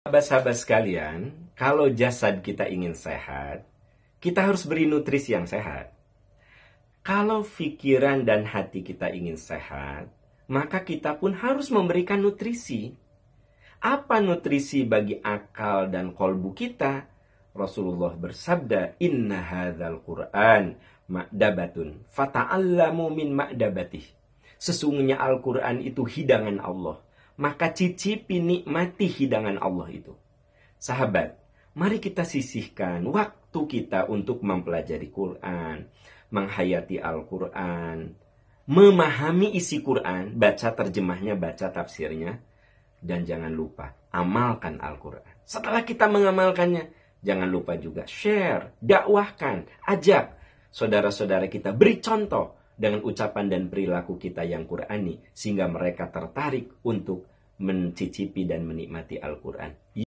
Sahabat-sahabat sekalian, kalau jasad kita ingin sehat, kita harus beri nutrisi yang sehat. Kalau pikiran dan hati kita ingin sehat, maka kita pun harus memberikan nutrisi. Apa nutrisi bagi akal dan kolbu kita? Rasulullah bersabda, "Inna hadzal Qur'an ma'dabatun, fata'allamu min ma'dabatih." Sesungguhnya Al-Qur'an itu hidangan Allah maka cicipi nikmati hidangan Allah itu. Sahabat, mari kita sisihkan waktu kita untuk mempelajari Quran, menghayati Al-Quran, memahami isi Quran, baca terjemahnya, baca tafsirnya, dan jangan lupa amalkan Al-Quran. Setelah kita mengamalkannya, jangan lupa juga share, dakwahkan, ajak saudara-saudara kita, beri contoh dengan ucapan dan perilaku kita yang Qurani, sehingga mereka tertarik untuk mencicipi dan menikmati Al-Quran.